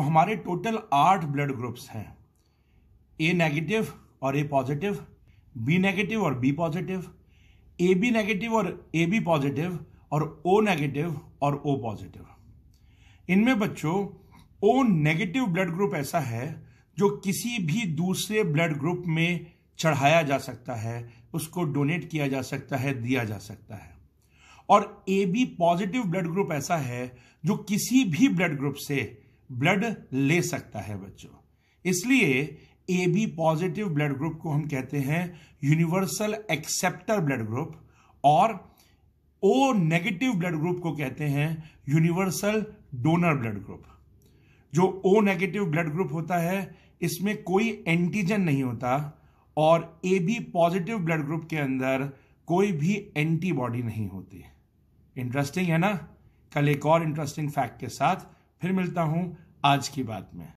तो हमारे टोटल आठ ब्लड ग्रुप्स हैं ए नेगेटिव और ए पॉजिटिव बी नेगेटिव और B positive A B negative और ए बी पॉजिटिव और ओ नेगेटिव और ओ पॉजिटिव इनमें बच्चों ओ नेगेटिव ब्लड ग्रुप ऐसा है जो किसी भी दूसरे ब्लड ग्रुप में चढ़ाया जा सकता है उसको डोनेट किया जा सकता है दिया जा सकता है और A B positive blood group ऐसा है जो किसी भी ब्लड ग्रुप से ब्लड ले सकता है बच्चों इसलिए A B positive blood group को हम कहते हैं यूनिवर्सल एक्सेप्टर ब्लड ग्रुप और ओ नेगेटिव ब्लड ग्रुप को कहते हैं यूनिवर्सल डोनर ब्लड ग्रुप जो ओ नेगेटिव ब्लड ग्रुप होता है इसमें कोई एंटीजन नहीं होता और A B positive blood group के अंदर कोई भी एंटीबॉडी नहीं होती इंटरेस्टिंग है ना कल एक और इंटरेस्टिंग फैक्ट के साथ फिर मिलता हूँ आज की बात में